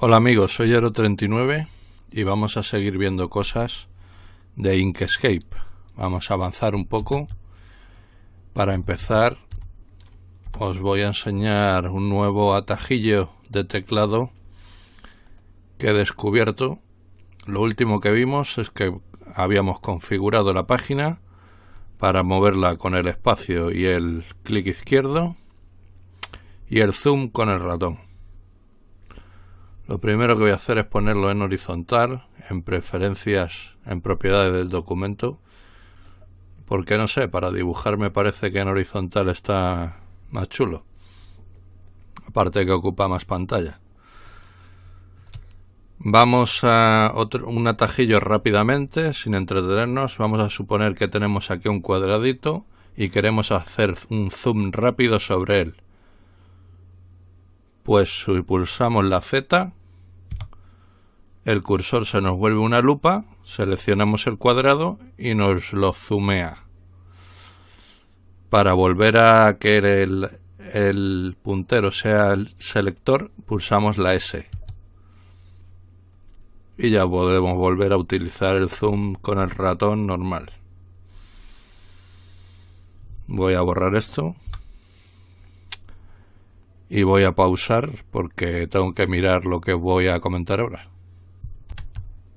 Hola amigos, soy Ero39 y vamos a seguir viendo cosas de Inkscape. Vamos a avanzar un poco. Para empezar, os voy a enseñar un nuevo atajillo de teclado que he descubierto. Lo último que vimos es que habíamos configurado la página para moverla con el espacio y el clic izquierdo y el zoom con el ratón. Lo primero que voy a hacer es ponerlo en horizontal, en preferencias, en propiedades del documento, porque no sé, para dibujar me parece que en horizontal está más chulo, aparte que ocupa más pantalla. Vamos a otro, un atajillo rápidamente, sin entretenernos. Vamos a suponer que tenemos aquí un cuadradito y queremos hacer un zoom rápido sobre él. Pues si pulsamos la Z, el cursor se nos vuelve una lupa, seleccionamos el cuadrado y nos lo zoomea. Para volver a que el, el puntero sea el selector, pulsamos la S. Y ya podemos volver a utilizar el zoom con el ratón normal. Voy a borrar esto. Y voy a pausar porque tengo que mirar lo que voy a comentar ahora.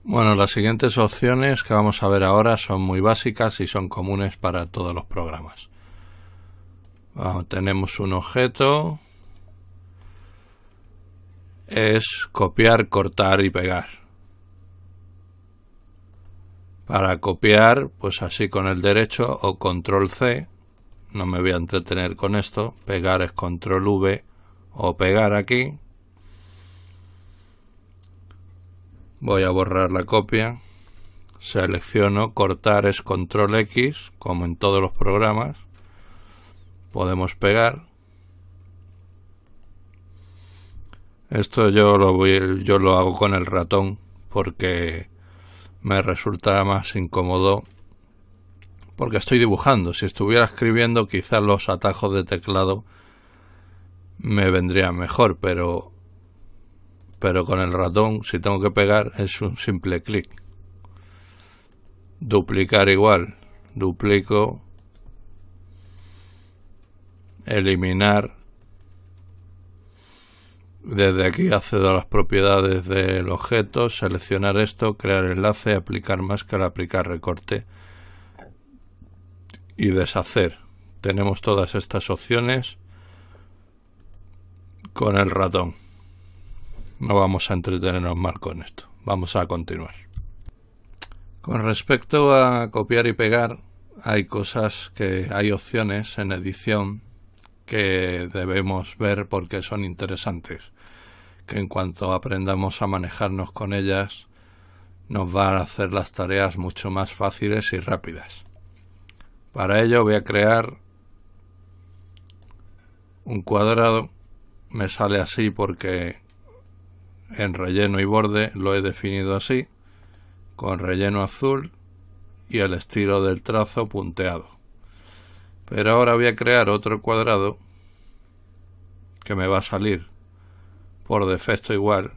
Bueno, las siguientes opciones que vamos a ver ahora son muy básicas y son comunes para todos los programas. Ah, tenemos un objeto. Es copiar, cortar y pegar. Para copiar, pues así con el derecho o control C. No me voy a entretener con esto. Pegar es control V o pegar aquí. voy a borrar la copia, selecciono, cortar es control X, como en todos los programas, podemos pegar. Esto yo lo, voy, yo lo hago con el ratón porque me resulta más incómodo porque estoy dibujando. Si estuviera escribiendo quizás los atajos de teclado me vendrían mejor, pero pero con el ratón, si tengo que pegar, es un simple clic. Duplicar igual, duplico, eliminar. Desde aquí accedo a las propiedades del objeto, seleccionar esto, crear enlace, aplicar máscara, aplicar recorte y deshacer. Tenemos todas estas opciones con el ratón no vamos a entretenernos mal con esto. Vamos a continuar. Con respecto a copiar y pegar, hay cosas que hay opciones en edición que debemos ver porque son interesantes. Que en cuanto aprendamos a manejarnos con ellas, nos van a hacer las tareas mucho más fáciles y rápidas. Para ello voy a crear un cuadrado. Me sale así porque en relleno y borde lo he definido así, con relleno azul y el estilo del trazo punteado. Pero ahora voy a crear otro cuadrado que me va a salir por defecto igual,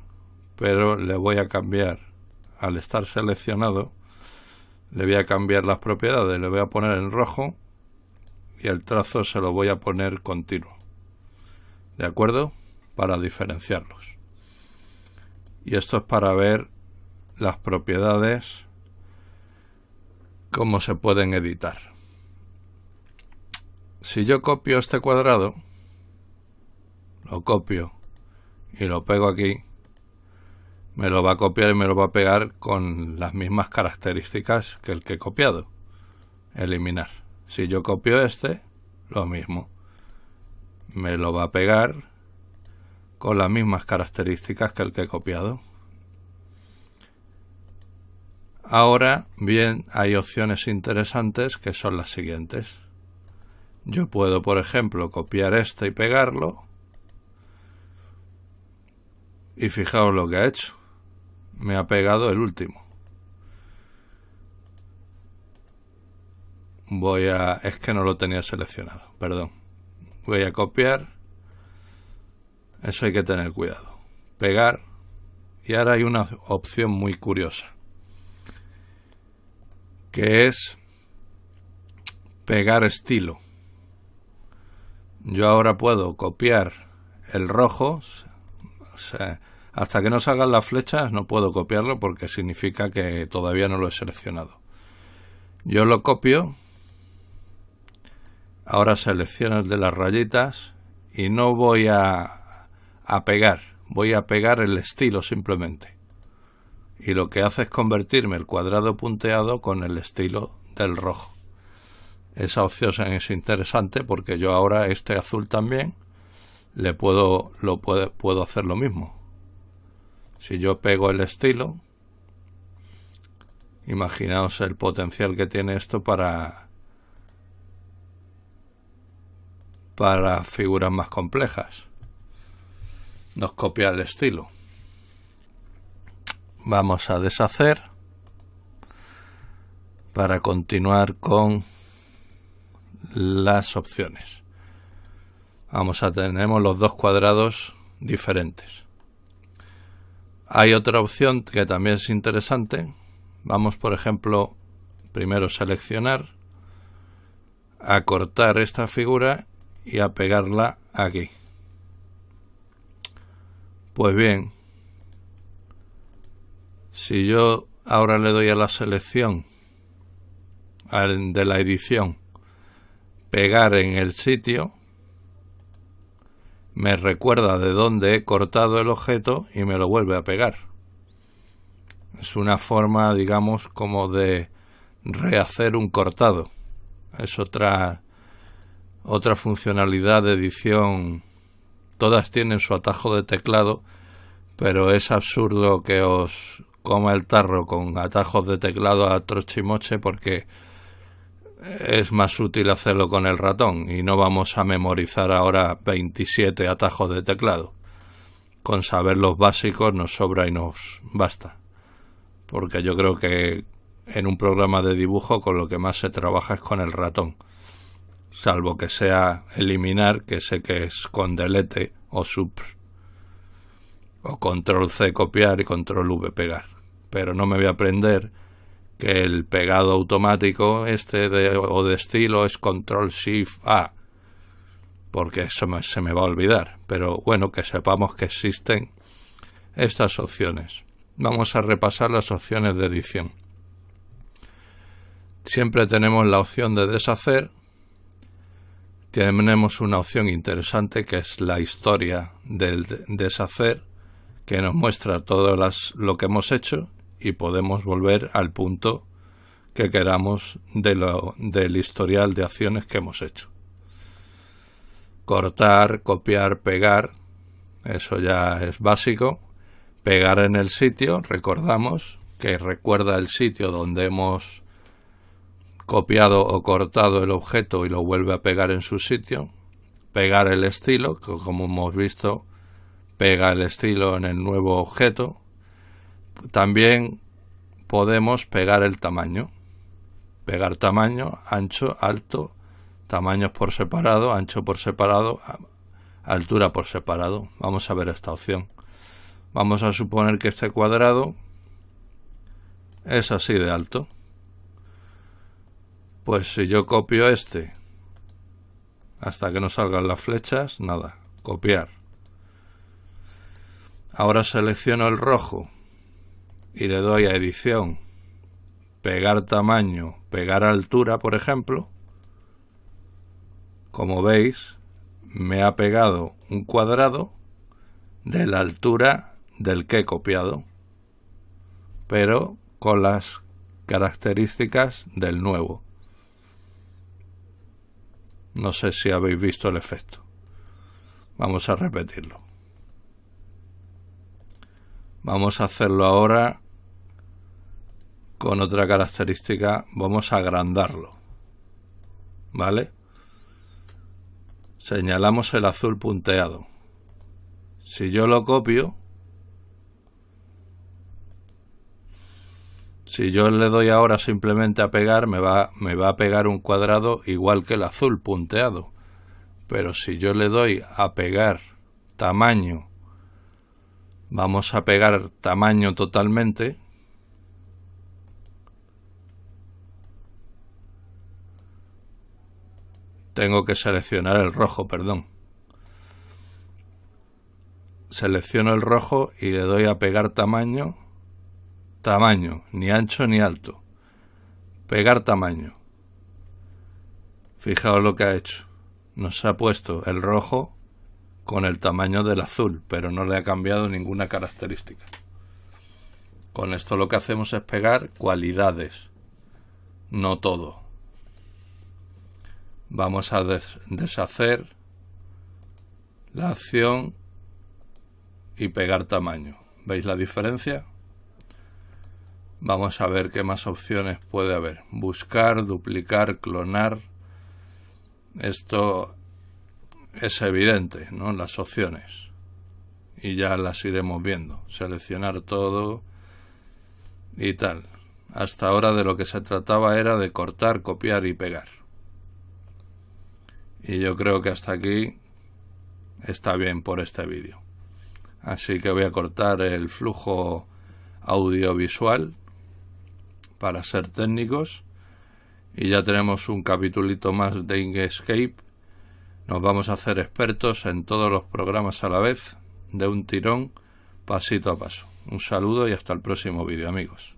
pero le voy a cambiar al estar seleccionado, le voy a cambiar las propiedades, le voy a poner en rojo y el trazo se lo voy a poner continuo. ¿De acuerdo? Para diferenciarlos y esto es para ver las propiedades cómo se pueden editar si yo copio este cuadrado lo copio y lo pego aquí me lo va a copiar y me lo va a pegar con las mismas características que el que he copiado eliminar si yo copio este lo mismo me lo va a pegar con las mismas características que el que he copiado. Ahora bien, hay opciones interesantes que son las siguientes. Yo puedo, por ejemplo, copiar este y pegarlo. Y fijaos lo que ha hecho. Me ha pegado el último. Voy a... es que no lo tenía seleccionado, perdón. Voy a copiar eso hay que tener cuidado. Pegar. Y ahora hay una opción muy curiosa. Que es pegar estilo. Yo ahora puedo copiar el rojo. hasta que no salgan las flechas no puedo copiarlo porque significa que todavía no lo he seleccionado. Yo lo copio. Ahora selecciono el de las rayitas y no voy a a pegar, voy a pegar el estilo simplemente. Y lo que hace es convertirme el cuadrado punteado con el estilo del rojo. Esa opción es interesante porque yo ahora este azul también le puedo, lo puede, puedo hacer lo mismo. Si yo pego el estilo, imaginaos el potencial que tiene esto para para figuras más complejas nos copia el estilo. Vamos a deshacer para continuar con las opciones. Vamos a tener los dos cuadrados diferentes. Hay otra opción que también es interesante. Vamos, por ejemplo, primero seleccionar, a cortar esta figura y a pegarla aquí. Pues bien, si yo ahora le doy a la selección de la edición, pegar en el sitio, me recuerda de dónde he cortado el objeto y me lo vuelve a pegar. Es una forma, digamos, como de rehacer un cortado. Es otra, otra funcionalidad de edición todas tienen su atajo de teclado, pero es absurdo que os coma el tarro con atajos de teclado a trochimoche porque es más útil hacerlo con el ratón y no vamos a memorizar ahora 27 atajos de teclado. Con saber los básicos nos sobra y nos basta. Porque yo creo que en un programa de dibujo con lo que más se trabaja es con el ratón salvo que sea eliminar, que sé que es con delete o sub o control C copiar y control V pegar. Pero no me voy a aprender que el pegado automático este de, o de estilo es control shift A, porque eso se me va a olvidar. Pero bueno, que sepamos que existen estas opciones. Vamos a repasar las opciones de edición. Siempre tenemos la opción de deshacer, tenemos una opción interesante que es la historia del deshacer, que nos muestra todo lo que hemos hecho y podemos volver al punto que queramos del historial de acciones que hemos hecho. Cortar, copiar, pegar, eso ya es básico. Pegar en el sitio, recordamos que recuerda el sitio donde hemos copiado o cortado el objeto y lo vuelve a pegar en su sitio, pegar el estilo, que como hemos visto, pega el estilo en el nuevo objeto. También podemos pegar el tamaño, pegar tamaño, ancho, alto, tamaños por separado, ancho por separado, altura por separado. Vamos a ver esta opción. Vamos a suponer que este cuadrado es así de alto. Pues si yo copio este, hasta que no salgan las flechas, nada, copiar. Ahora selecciono el rojo y le doy a edición, pegar tamaño, pegar altura, por ejemplo. Como veis, me ha pegado un cuadrado de la altura del que he copiado, pero con las características del nuevo. No sé si habéis visto el efecto. Vamos a repetirlo. Vamos a hacerlo ahora con otra característica. Vamos a agrandarlo. ¿Vale? Señalamos el azul punteado. Si yo lo copio, Si yo le doy ahora simplemente a pegar, me va, me va a pegar un cuadrado igual que el azul punteado. Pero si yo le doy a pegar tamaño, vamos a pegar tamaño totalmente. Tengo que seleccionar el rojo, perdón. Selecciono el rojo y le doy a pegar tamaño Tamaño, ni ancho ni alto. Pegar tamaño. Fijaos lo que ha hecho. Nos ha puesto el rojo con el tamaño del azul, pero no le ha cambiado ninguna característica. Con esto lo que hacemos es pegar cualidades, no todo. Vamos a deshacer la acción y pegar tamaño. ¿Veis la diferencia? Vamos a ver qué más opciones puede haber. Buscar, duplicar, clonar. Esto es evidente, ¿no? Las opciones. Y ya las iremos viendo. Seleccionar todo y tal. Hasta ahora de lo que se trataba era de cortar, copiar y pegar. Y yo creo que hasta aquí está bien por este vídeo. Así que voy a cortar el flujo audiovisual para ser técnicos. Y ya tenemos un capitulito más de Inkscape. Nos vamos a hacer expertos en todos los programas a la vez, de un tirón, pasito a paso. Un saludo y hasta el próximo vídeo, amigos.